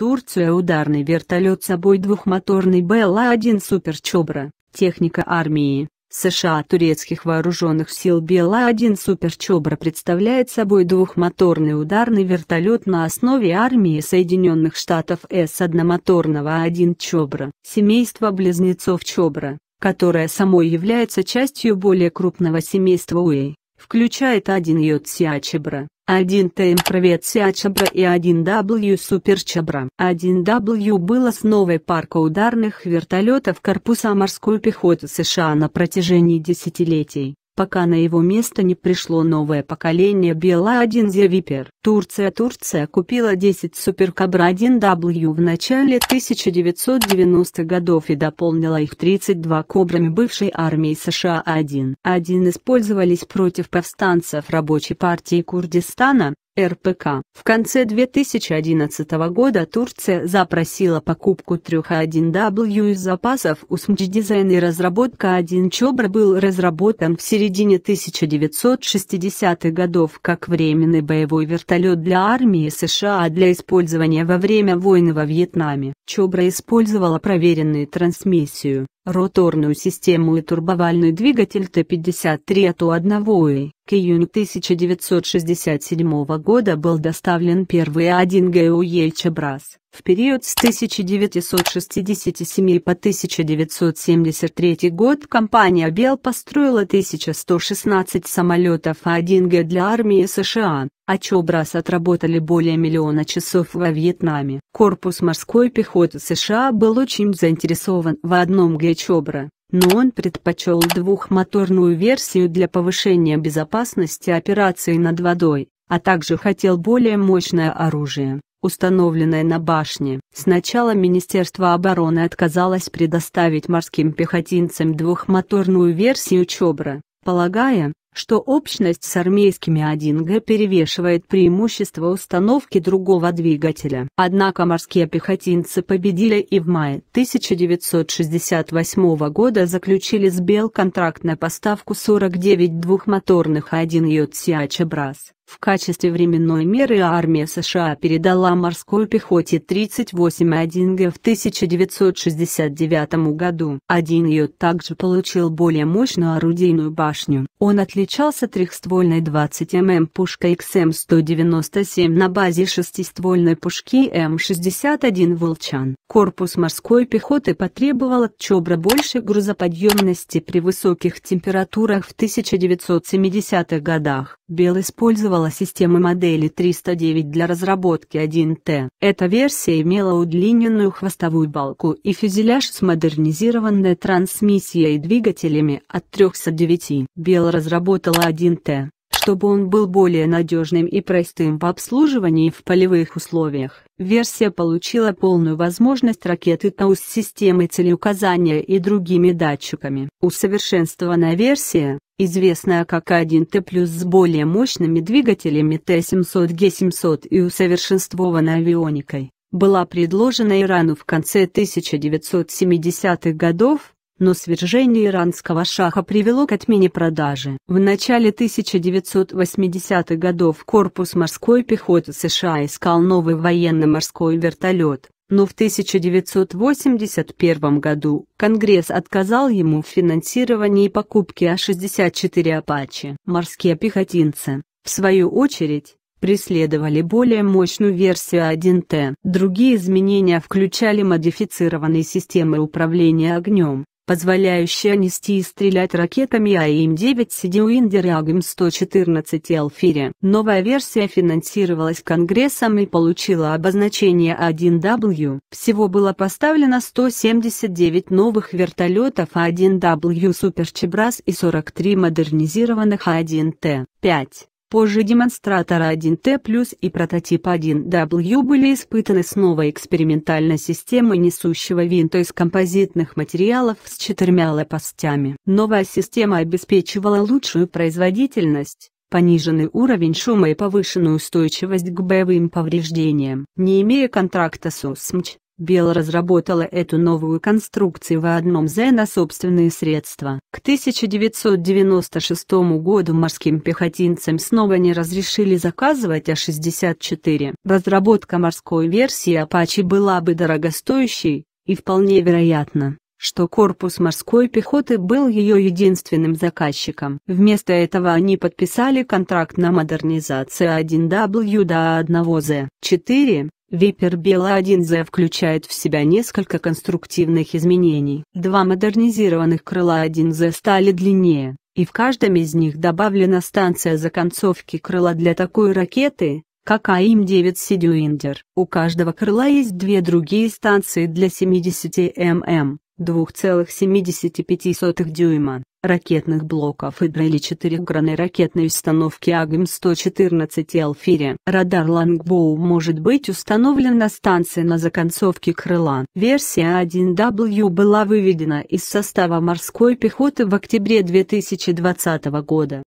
Турция ударный вертолет собой двухмоторный БЛА-1 Суперчобра, техника армии. США турецких вооруженных сил Бела-1 Суперчобра представляет собой двухмоторный ударный вертолет на основе армии Соединенных Штатов С одномоторного А1 Чобра. Семейство близнецов Чобра, которое само является частью более крупного семейства УЭЙ, включает один йод один темпровет сиачебра и один W суперчебра. 1W был основой парка ударных вертолетов корпуса морской пехоты США на протяжении десятилетий пока на его место не пришло новое поколение Бела-1 Зевипер. Турция Турция купила 10 Суперкобра-1W в начале 1990-х годов и дополнила их 32 кобрами бывшей армии США-1. Один использовались против повстанцев Рабочей партии Курдистана, РПК. В конце 2011 года Турция запросила покупку трех А1W из запасов УСМЧ дизайн и разработка 1 Чобра был разработан в середине 1960-х годов как временный боевой вертолет для армии США для использования во время войны во Вьетнаме. Чобра использовала проверенную трансмиссию, Роторную систему и турбовальный двигатель Т-53 от У-1 к июню 1967 года был доставлен первый А1 ГУ Ельчебрас. В период с 1967 по 1973 год компания Bell построила 1116 самолетов А1Г для армии США, а Чобрас отработали более миллиона часов во Вьетнаме. Корпус морской пехоты США был очень заинтересован в одном Г Чобра, но он предпочел двухмоторную версию для повышения безопасности операции над водой а также хотел более мощное оружие установленной на башне. Сначала Министерство обороны отказалось предоставить морским пехотинцам двухмоторную версию «Чобра», полагая, что общность с армейскими 1Г перевешивает преимущество установки другого двигателя. Однако морские пехотинцы победили и в мае 1968 года заключили с Бел контракт на поставку 49 двухмоторных 1 Йотсиача Брас. В качестве временной меры армия США передала морской пехоте 38 Адинга в 1969 году. Один ее также получил более мощную орудийную башню. Он отличался трехствольной 20 мм пушкой XM-197 эм на базе шестиствольной пушки М-61 эм «Волчан». Корпус морской пехоты потребовал от «Чобра» больше грузоподъемности при высоких температурах в 1970-х годах. Бел использовал требовала система модели 309 для разработки 1Т. Эта версия имела удлиненную хвостовую балку и фюзеляж с модернизированной трансмиссией и двигателями от 309. Белл разработала 1Т, чтобы он был более надежным и простым в обслуживании в полевых условиях. Версия получила полную возможность ракеты ТАУ с системой целеуказания и другими датчиками. Усовершенствованная версия, известная как а 1Т с более мощными двигателями Т-700Г-700 и усовершенствованной авионикой, была предложена Ирану в конце 1970-х годов, но свержение иранского шаха привело к отмене продажи. В начале 1980-х годов корпус морской пехоты США искал новый военно-морской вертолет, но в 1981 году Конгресс отказал ему в финансировании покупки А-64 «Апачи». Морские пехотинцы, в свою очередь, преследовали более мощную версию 1Т. Другие изменения включали модифицированные системы управления огнем, позволяющая нести и стрелять ракетами АИМ-9 Сидиуиндер и АГМ-114 Элфире. Новая версия финансировалась Конгрессом и получила обозначение 1W. Всего было поставлено 179 новых вертолетов А1W Супер Чебрас и 43 модернизированных А1Т. 5. Позже демонстратора 1T плюс и прототип 1W были испытаны с новой экспериментальной системой несущего винта из композитных материалов с четырьмя лопастями. Новая система обеспечивала лучшую производительность, пониженный уровень шума и повышенную устойчивость к боевым повреждениям. Не имея контракта с ОСМЧ, Белл разработала эту новую конструкцию в одном Z на собственные средства. К 1996 году морским пехотинцам снова не разрешили заказывать А-64. Разработка морской версии Apache была бы дорогостоящей, и вполне вероятно, что корпус морской пехоты был ее единственным заказчиком. Вместо этого они подписали контракт на модернизацию 1W до 1Z. 4. Випер-Бела-1Z включает в себя несколько конструктивных изменений. Два модернизированных крыла 1Z стали длиннее, и в каждом из них добавлена станция законцовки крыла для такой ракеты, как АИМ-9 Сидюиндер. У каждого крыла есть две другие станции для 70 мм. 2,75 дюйма, ракетных блоков Идра или четырехгранной ракетной установки АГМ-114 Алфири. Радар Лангбоу может быть установлен на станции на законцовке крыла. Версия 1W была выведена из состава морской пехоты в октябре 2020 года.